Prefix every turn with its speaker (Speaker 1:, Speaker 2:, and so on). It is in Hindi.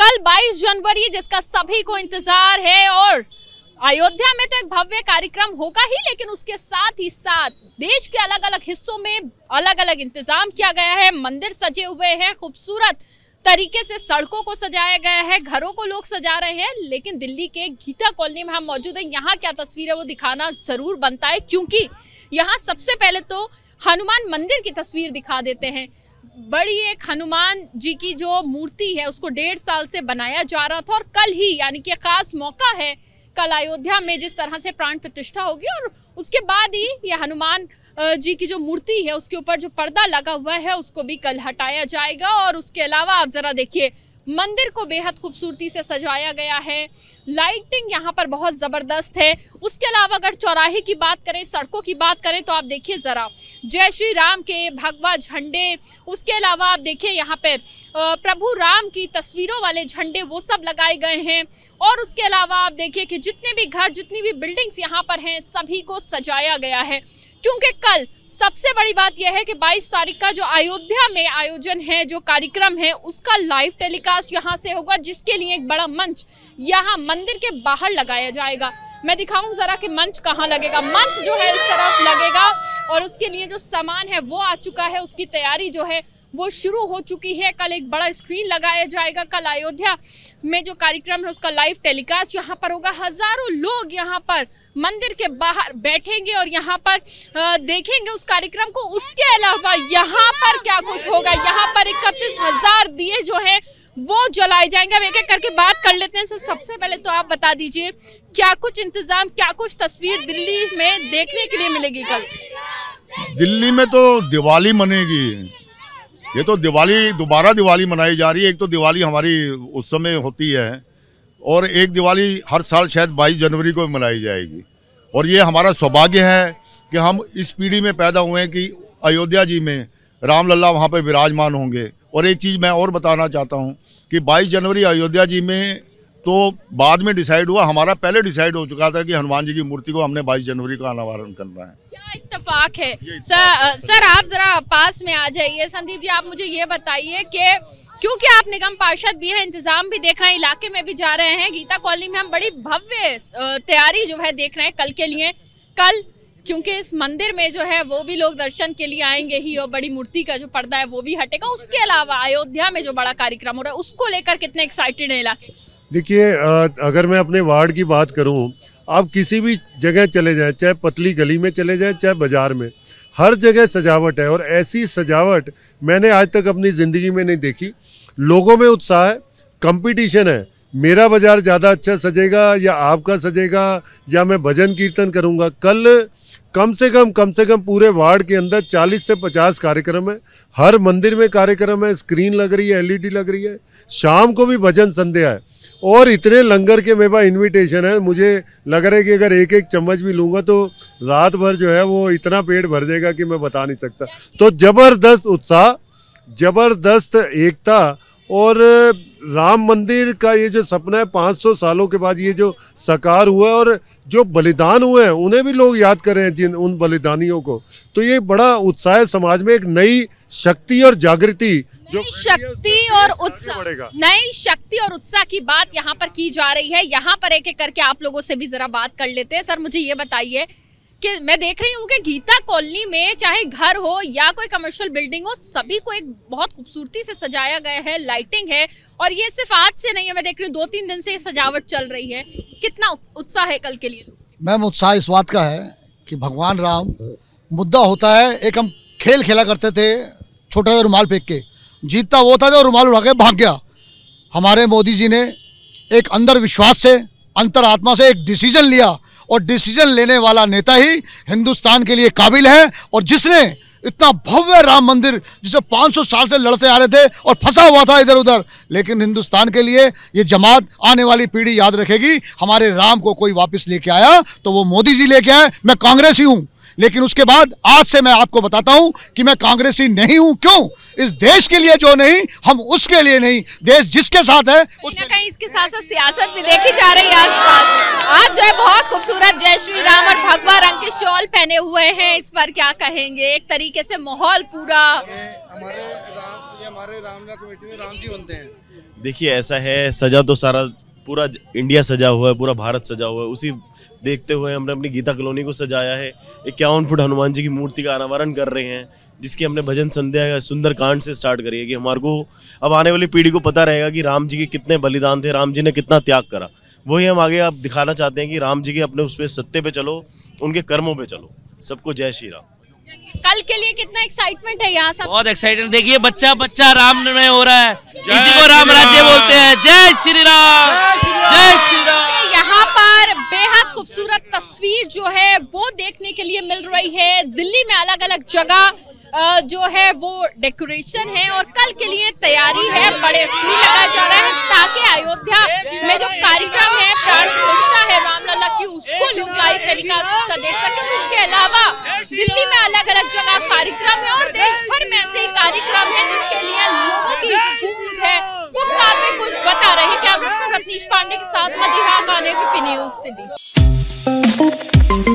Speaker 1: कल 22 जनवरी जिसका सभी को इंतजार है और अयोध्या में तो एक भव्य कार्यक्रम होगा ही लेकिन उसके साथ ही साथ देश के अलग अलग हिस्सों में अलग अलग इंतजाम किया गया है मंदिर सजे हुए हैं खूबसूरत तरीके से सड़कों को सजाया गया है घरों को लोग सजा रहे हैं लेकिन दिल्ली के गीता कॉलोनी में हम मौजूद हैं यहाँ क्या तस्वीर है वो दिखाना जरूर बनता है क्योंकि यहाँ सबसे पहले तो हनुमान मंदिर की तस्वीर दिखा देते हैं बड़ी एक हनुमान जी की जो मूर्ति है उसको डेढ़ साल से बनाया जा रहा था और कल ही यानी कि खास मौका है कल अयोध्या में जिस तरह से प्राण प्रतिष्ठा होगी और उसके बाद ही ये हनुमान जी की जो मूर्ति है उसके ऊपर जो पर्दा लगा हुआ है उसको भी कल हटाया जाएगा और उसके अलावा आप ज़रा देखिए मंदिर को बेहद खूबसूरती से सजाया गया है लाइटिंग यहाँ पर बहुत ज़बरदस्त है उसके अलावा अगर चौराहे की बात करें सड़कों की बात करें तो आप देखिए ज़रा जय श्री राम के भगवा झंडे उसके अलावा आप देखिए यहाँ पर प्रभु राम की तस्वीरों वाले झंडे वो सब लगाए गए हैं और उसके अलावा आप देखिए कि जितने भी घर जितनी भी बिल्डिंग्स यहाँ पर हैं सभी को सजाया गया है क्योंकि कल सबसे बड़ी बात यह है कि 22 तारीख का जो अयोध्या में आयोजन है जो कार्यक्रम है उसका लाइव टेलीकास्ट यहाँ से होगा जिसके लिए एक बड़ा मंच यहाँ मंदिर के बाहर लगाया जाएगा मैं दिखाऊं जरा कि मंच कहाँ लगेगा मंच जो है इस तरफ लगेगा और उसके लिए जो सामान है वो आ चुका है उसकी तैयारी जो है वो शुरू हो चुकी है कल एक बड़ा स्क्रीन लगाया जाएगा कल अयोध्या में जो कार्यक्रम है उसका लाइव टेलीकास्ट यहाँ पर होगा हज़ारों लोग यहाँ पर मंदिर के बाहर बैठेंगे और यहाँ पर देखेंगे उस कार्यक्रम को उसके अलावा यहाँ पर क्या कुछ होगा यहाँ पर इकतीस हजार दिए जो है वो जलाए जाएंगे अब एक एक करके बात कर लेते हैं सर सबसे पहले तो आप बता दीजिए क्या कुछ इंतजाम क्या कुछ तस्वीर दिल्ली में देखने के लिए मिलेगी कल
Speaker 2: दिल्ली में तो दिवाली मनेगी ये तो दिवाली दोबारा दिवाली मनाई जा रही है एक तो दिवाली हमारी उस समय होती है और एक दिवाली हर साल शायद बाईस जनवरी को मनाई जाएगी और ये हमारा सौभाग्य है कि हम इस पीढ़ी में पैदा हुए हैं कि अयोध्या जी में रामलला वहाँ पर विराजमान होंगे और एक चीज़ मैं और बताना चाहता हूँ कि 22 जनवरी अयोध्या जी में तो बाद में डिसाइड हुआ हमारा पहले डिसाइड हो चुका था कि हनुमान जी की मूर्ति को हमने 22 जनवरी का अनावरण करना है क्या
Speaker 1: इतफाक है सर सर आप जरा पास में आ जाइए संदीप जी आप मुझे ये बताइए कि क्योंकि आप निगम पार्षद भी हैं इंतजाम भी देख रहे हैं इलाके में भी जा रहे हैं गीता कॉलोनी में हम बड़ी भव्य तैयारी जो है देख रहे हैं कल के लिए कल क्योंकि इस मंदिर में जो है वो भी लोग दर्शन के लिए आएंगे ही और बड़ी मूर्ति का जो पर्दा है वो भी हटेगा उसके अलावा अयोध्या में जो बड़ा कार्यक्रम हो रहा है उसको लेकर कितने एक्साइटेड है इलाके
Speaker 2: देखिए अगर मैं अपने वार्ड की बात करूँ आप किसी भी जगह चले जाएँ चाहे पतली गली में चले जाएँ चाहे बाज़ार में हर जगह सजावट है और ऐसी सजावट मैंने आज तक अपनी ज़िंदगी में नहीं देखी लोगों में उत्साह है कंपटीशन है मेरा बाज़ार ज़्यादा अच्छा सजेगा या आपका सजेगा या मैं भजन कीर्तन करूँगा कल कम से कम कम से कम पूरे वार्ड के अंदर 40 से 50 कार्यक्रम है हर मंदिर में कार्यक्रम है स्क्रीन लग रही है एलईडी लग रही है शाम को भी भजन संध्या है और इतने लंगर के मेरे पास इन्विटेशन है मुझे लग रहा है कि अगर एक एक चम्मच भी लूँगा तो रात भर जो है वो इतना पेट भर देगा कि मैं बता नहीं सकता तो ज़बरदस्त उत्साह ज़बरदस्त एकता और राम मंदिर का ये जो सपना है 500 सालों के बाद ये जो साकार हुआ है और जो बलिदान हुए हैं उन्हें भी लोग याद कर रहे हैं जिन उन बलिदानियों को तो ये बड़ा उत्साह समाज में एक नई शक्ति और जागृति
Speaker 1: जो शक्ति और उत्साह नई शक्ति और उत्साह की बात यहाँ पर की जा रही है यहाँ पर एक एक करके आप लोगों से भी जरा बात कर लेते हैं सर मुझे ये बताइए कि मैं देख रही हूँ कि गीता कॉलोनी में चाहे घर हो या कोई कमर्शियल बिल्डिंग हो सभी को एक बहुत खूबसूरती से सजाया गया है लाइटिंग है और ये सिर्फ आज से नहीं है मैं देख रही हूँ दो तीन दिन से ये सजावट चल रही है कितना उत्साह है कल के लिए
Speaker 2: मैम उत्साह इस बात का है कि भगवान राम मुद्दा होता है एक हम खेल खेला करते थे छोटा सा रुमाल फेंक के जीतता वो था जो रुमाल उठा के भाग गया हमारे मोदी जी ने एक अंदर विश्वास से अंतर आत्मा से एक डिसीजन लिया और डिसीजन लेने वाला नेता ही हिंदुस्तान के लिए काबिल है और जिसने इतना भव्य राम मंदिर जिसे 500 साल से लड़ते आ रहे थे और फंसा हुआ था इधर उधर लेकिन हिंदुस्तान के लिए ये जमात आने वाली पीढ़ी याद रखेगी हमारे राम को कोई वापस लेके आया तो वो मोदी जी लेके आए मैं कांग्रेस ही हूँ लेकिन उसके बाद आज से मैं आपको बताता हूं कि मैं कांग्रेसी नहीं हूं क्यों इस देश के लिए जो नहीं हम उसके लिए नहीं देश जिसके साथ है
Speaker 1: उसके कहीं इसके साथ साथ सियासत भी देखी जा रही है आसपास आप खूबसूरत जय श्री राम और भगवा रंग के शॉल पहने हुए हैं इस पर क्या कहेंगे एक तरीके से माहौल पूरा हमारे
Speaker 2: हमारे रामला में राम जी बनते हैं देखिए ऐसा है सजा तो सारा पूरा इंडिया सजा हुआ है पूरा भारत सजा हुआ है उसी देखते हुए हमने अपनी गीता कॉलोनी को सजाया है इक्यावन फुट हनुमान जी की मूर्ति का अनावरण कर रहे हैं जिसकी हमने भजन संध्या का सुंदर कांड से स्टार्ट करी है कि हमारे को अब आने वाली पीढ़ी को पता रहेगा कि राम जी के कितने बलिदान थे राम जी ने कितना त्याग करा वही हम आगे आप दिखाना चाहते हैं कि राम जी के अपने उस पर सत्य पे चलो उनके कर्मों पे चलो सबको जय श्री राम
Speaker 1: कल के लिए कितना एक्साइटमेंट है यहाँ सब बहुत एक्साइटमेंट देखिए बच्चा बच्चा राम में हो रहा है इसी
Speaker 2: को राम राज्य बोलते हैं
Speaker 1: जय श्री राम जय श्री राम यहाँ पर बेहद खूबसूरत तस्वीर जो है वो देखने के लिए मिल रही है दिल्ली में अलग अलग जगह जो है वो डेकोरेशन है और कल के लिए तैयारी है बड़े लगाया जा रहा है ताकि अयोध्या में जो लाइव टेलीकास्ट कर देख सकते हो उसके अलावा दिल्ली में अलग अलग जगह कार्यक्रम है और देश भर में ऐसे कार्यक्रम है जिसके लिए लोगों की गूंज है वो काफी कुछ बता रहे कैमरा रत्नीश पांडे के साथ मदिहा काने न्यूज दिल्ली